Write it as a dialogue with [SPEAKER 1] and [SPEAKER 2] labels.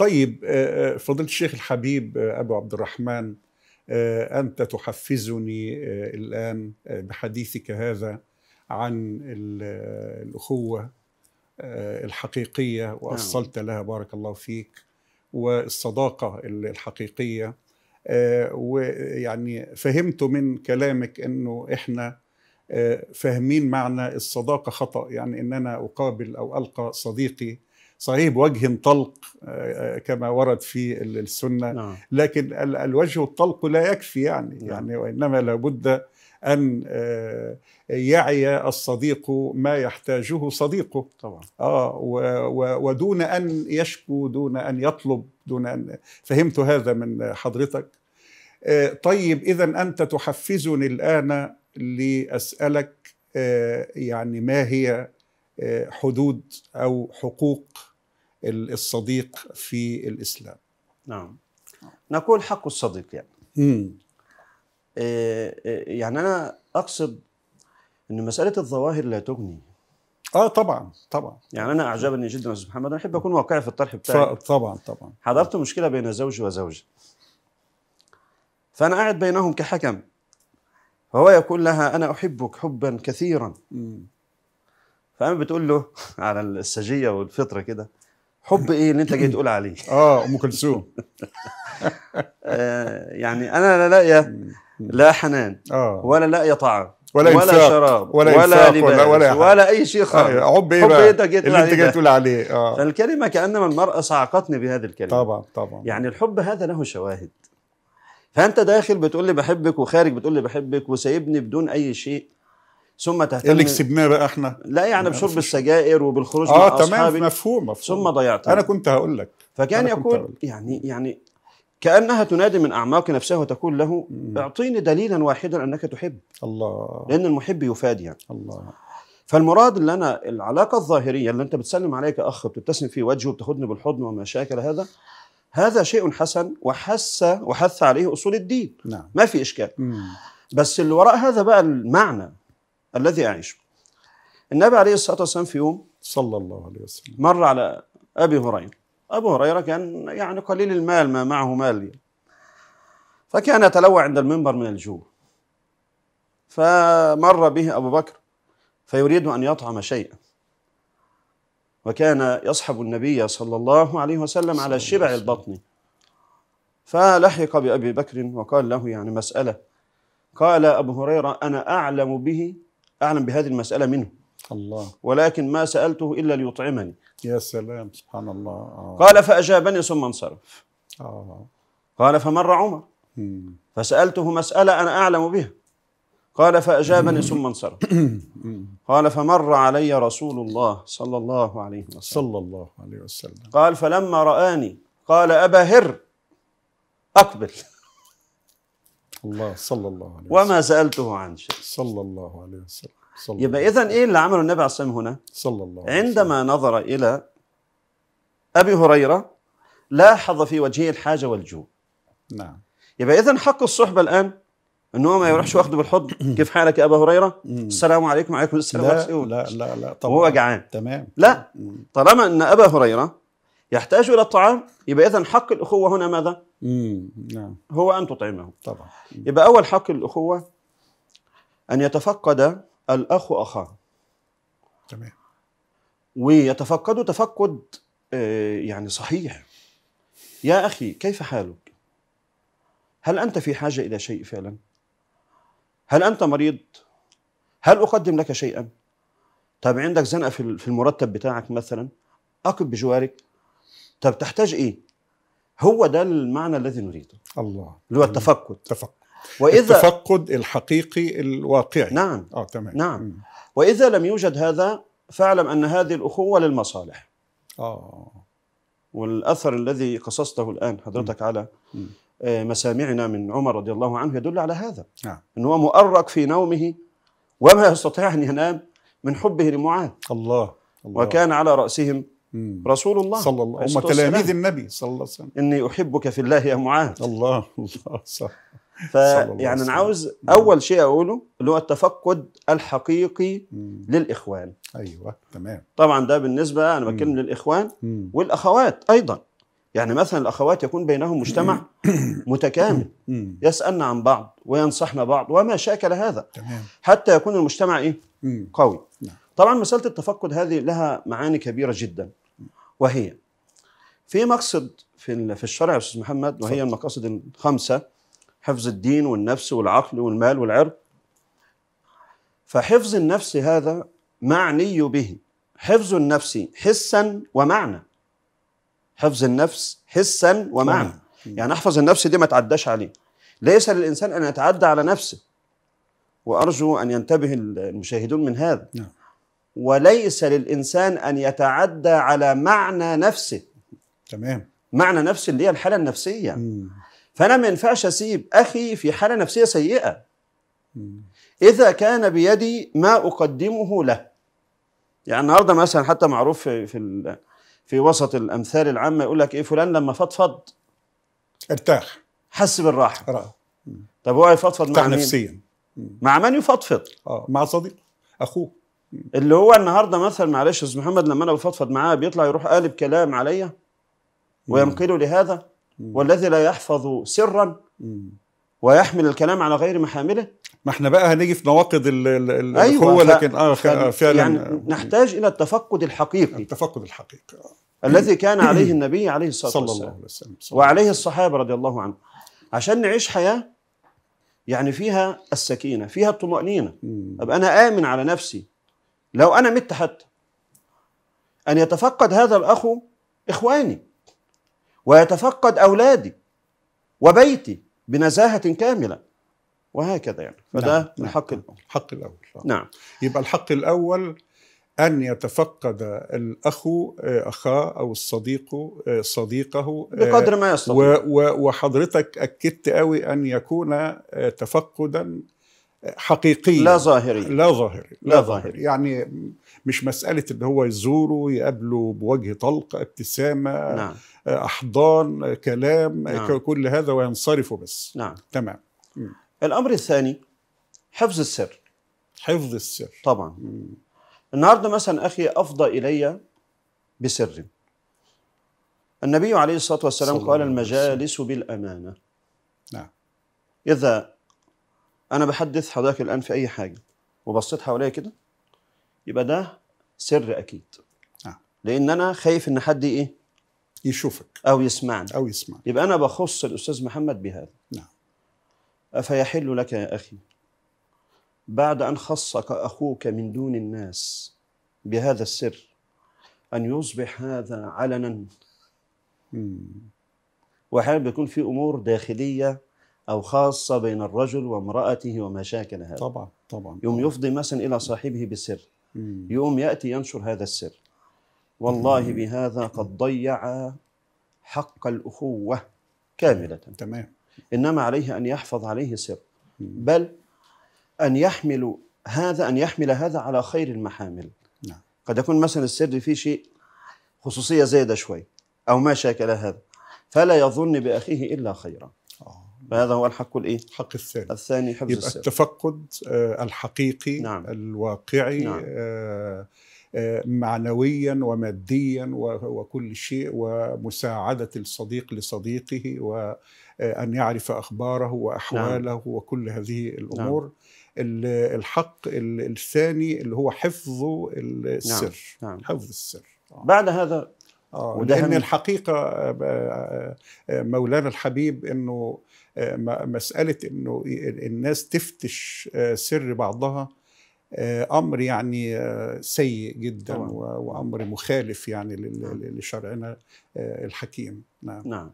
[SPEAKER 1] طيب آه، آه، فضيلة الشيخ الحبيب آه، أبو عبد الرحمن أنت تحفزني الآن بحديثك هذا عن الأخوة الحقيقية نعم. وأصلت لها بارك الله فيك والصداقة الحقيقية ويعني فهمت من كلامك أنه إحنا فاهمين معنى الصداقة خطأ يعني أن أنا أقابل أو ألقى صديقي صحيح بوجه طلق آه، آه، كما ورد في السنة نعم. لكن الوجه الطلق لا يكفي يعني نعم. يعني وإنما لابد أن آه، يعي الصديق ما يحتاجه صديقه طبعا آه ودون أن يشكو دون أن يطلب دون أن فهمت هذا من حضرتك طيب إذا أنت تحفزني الآن لأسألك يعني ما هي حدود أو حقوق الصديق في
[SPEAKER 2] الاسلام نعم نقول حق الصديق يعني امم يعني انا اقصد ان مساله الظواهر لا تغني اه طبعا طبعا يعني انا اعجبني جدا استاذ محمد انا احب اكون واقعي في الطرح بتاعي طبعا طبعا حضرت مشكله بين زوج وزوجه فانا قاعد بينهم كحكم فهو يقول لها انا احبك حبا كثيرا فانا بتقول له على السجيه والفطره كده حب ايه اللي انت جاي تقول عليه
[SPEAKER 1] اه ام كلثوم
[SPEAKER 2] آه، يعني انا لا لاقيه لا حنان اه ولا لاقيه طعام ولا, ولا شراب ولا ولا ولا, ولا, ولا اي شيء خالص آه حب ايه حب ايه اللي انت جاي تقول عليه اه فالكلمه كانما المراه صعقتني بهذه الكلمه طبعا طبعا يعني الحب هذا له شواهد فانت داخل بتقول لي بحبك وخارج بتقول لي بحبك وسايبني بدون اي شيء ثم تهتم اللي كسبناه بقى احنا لا يعني, يعني بشرب السجائر وبالخروج اه مع تمام مفهوم مفهوم ثم ضيعتها انا كنت هقول لك فكان يقول يعني يعني كانها تنادي من اعماق نفسها وتقول له مم. اعطيني دليلا واحدا انك تحب الله لان المحب يفاد يعني الله فالمراد اللي انا العلاقه الظاهريه اللي انت بتسلم عليك اخ بتبتسم في وجهه وبتاخدني بالحضن وما شاكل هذا هذا شيء حسن وحس وحث عليه اصول الدين نعم. ما في اشكال مم. بس اللي وراء هذا بقى المعنى الذي أعيشه النبي عليه الصلاة والسلام في يوم صلى الله عليه وسلم مر على أبي هريرة أبو هريرة كان يعني قليل المال ما معه مال فكان يتلوى عند المنبر من الجوع فمر به أبو بكر فيريد أن يطعم شيئا وكان يصحب النبي صلى الله عليه وسلم على شبع البطن فلحق بأبي بكر وقال له يعني مسألة قال أبو هريرة أنا أعلم به أعلم بهذه المسألة منه الله ولكن ما سألته إلا ليطعمني يا سلام سبحان الله آه. قال فأجابني ثم انصرف آه. قال فمر عمر فسألته مسألة أنا أعلم بها قال فأجابني ثم انصرف قال فمر علي رسول الله صلى الله عليه وسلم صلى الله عليه وسلم قال فلما رآني قال أبا هر أقبل الله صلى الله عليه وسلم وما سألته عن شيء صلى الله عليه وسلم صلى يبقى إذا إيه اللي عمله النبي عليه الصلاة هنا صلى الله عليه وسلم عندما نظر إلى أبي هريرة لاحظ في وجهه الحاجة والجوع نعم يبقى إذا حق الصحبة الآن ان هو ما يروحش واخده بالحضن كيف حالك يا ابا هريره السلام عليكم وعليكم السلام لا لا لا لا طبعا وهو جعان تمام لا طالما ان ابا هريره يحتاج الى الطعام يبقى اذا حق الاخوه هنا ماذا؟ نعم هو ان تطعمه طبعا يبقى اول حق الاخوه ان يتفقد الاخ اخاه تمام ويتفقد تفقد آه، يعني صحيح يا اخي كيف حالك؟ هل انت في حاجه الى شيء فعلا؟ هل انت مريض؟ هل اقدم لك شيئا؟ طب عندك زنقه في المرتب بتاعك مثلا؟ اقف بجوارك طب تحتاج ايه هو ده المعنى الذي نريده الله اللي هو التفقد التفقد واذا التفقد الحقيقي الواقعي نعم اه تمام نعم واذا لم يوجد هذا فاعلم ان هذه الاخوه للمصالح اه والاثر الذي قصصته الان حضرتك م. على م. آه، مسامعنا من عمر رضي الله عنه يدل على هذا نعم. ان هو مؤرق في نومه وما يستطيع ان ينام من حبه لمعاذ الله. الله وكان على راسهم مم. رسول الله صلى الله عليه وسلم تلاميذ النبي صلى الله عليه وسلم إني أحبك في الله يا معاذ الله الله صح فيعني انا عاوز اول شيء اقوله اللي هو التفقد الحقيقي مم. للاخوان ايوه تمام طبعا ده بالنسبه انا بتكلم للاخوان مم. والاخوات ايضا يعني مثلا الاخوات يكون بينهم مجتمع متكامل يسالن يسالنا عن بعض وينصحنا بعض وما شاكل هذا تمام. حتى يكون المجتمع ايه قوي نعم. طبعا مساله التفقد هذه لها معاني كبيره جدا وهي في مقصد في في الشرع يا استاذ محمد وهي المقاصد الخمسه حفظ الدين والنفس والعقل والمال والعرض فحفظ النفس هذا معني به حفظ النفس حسا ومعنى حفظ النفس حسا ومعنى يعني احفظ النفس دي ما تعداش عليه ليس للانسان ان يتعدى على نفسه وارجو ان ينتبه المشاهدون من هذا نعم. وليس للإنسان أن يتعدى على معنى نفسه تمام معنى نفسه اللي هي الحالة النفسية مم. فأنا ما ينفعش أسيب أخي في حالة نفسية سيئة مم. إذا كان بيدي ما أقدمه له يعني النهارده مثلا حتى معروف في في, في وسط الأمثال العامة يقول لك إيه فلان لما فضفض ارتاح حس بالراحة رأى. طب هو يفضفض مع مين؟ نفسيا مع من يفضفض اه مع صديق اخوه اللي هو النهارده مثلا معلش استاذ محمد لما انا بفضفض معاه بيطلع يروح قالب كلام عليا وينقله لهذا والذي لا يحفظ سرا ويحمل الكلام على غير محامله ما احنا بقى هنيجي في نواقض ال أيوة لكن اه, آه، فعلا يعني آه، نحتاج الى التفقد الحقيقي التفقد الحقيقي آه. الذي كان عليه النبي عليه الصلاه والسلام صلى
[SPEAKER 1] الله عليه وسلم وعليه
[SPEAKER 2] الصحابه رضي الله عنهم عشان نعيش حياه يعني فيها السكينه فيها الطمانينه ابقى انا امن على نفسي لو أنا مت حتى أن يتفقد هذا الأخ إخواني ويتفقد أولادي وبيتي بنزاهة كاملة وهكذا يعني فده نعم. من نعم. حق الأول الحق الأول آه. نعم يبقى الحق الأول
[SPEAKER 1] أن يتفقد الأخ آه، أخاه أو الصديق آه، صديقه بقدر ما يستطيع وحضرتك أكدت قوي أن يكون تفقدا حقيقية لا ظاهرية لا ظاهرية لا ظاهري يعني مش مسألة إن هو يزوره يقابله بوجه طلق ابتسامة نعم. أحضان كلام نعم. كل هذا وينصرف بس نعم تمام م. الأمر
[SPEAKER 2] الثاني حفظ السر حفظ السر طبعا م. النهاردة مثلا أخي أفضى إلي بسر النبي عليه الصلاة والسلام قال المجالس بالأمانة نعم إذا انا بحدث حضرتك الان في اي حاجه وبصيت حواليا كده يبقى ده سر اكيد آه. لان انا خايف ان حد ايه يشوفك او يسمعني او يسمع يبقى انا بخص الاستاذ محمد بهذا نعم افيحل لك يا اخي بعد ان خصك اخوك من دون الناس بهذا السر ان يصبح هذا علنا واحيانا بيكون في امور داخليه أو خاصة بين الرجل وامرأته ومشاكل هذا طبعا طبعا يوم يفضي مثلا إلى صاحبه بسر يوم يأتي ينشر هذا السر والله بهذا قد ضيع حق الأخوة كاملة تمام إنما عليه أن يحفظ عليه سر بل أن يحمل هذا أن يحمل هذا على خير المحامل نعم. قد يكون مثلا السر فيه شيء خصوصية زايدة شوي أو ما شاكل هذا فلا يظن بأخيه إلا خيرا فهذا هو الحق الايه؟ الحق الثاني الثاني حفظ يبقى السر التفقد آه، الحقيقي نعم. الواقعي نعم. آه,
[SPEAKER 1] آه، معنويا وماديا وكل شيء ومساعدة الصديق لصديقه وأن آه، يعرف أخباره وأحواله نعم. وكل هذه الأمور نعم. الحق الثاني اللي هو حفظ نعم. السر
[SPEAKER 2] نعم. نعم. حفظ السر بعد هذا آه لأن
[SPEAKER 1] الحقيقة آه، آه، آه، مولانا الحبيب أنه مسألة أنه الناس تفتش سر بعضها امر يعني سيء جدا طبعا. وامر مخالف يعني نعم. لشرعنا الحكيم نعم, نعم.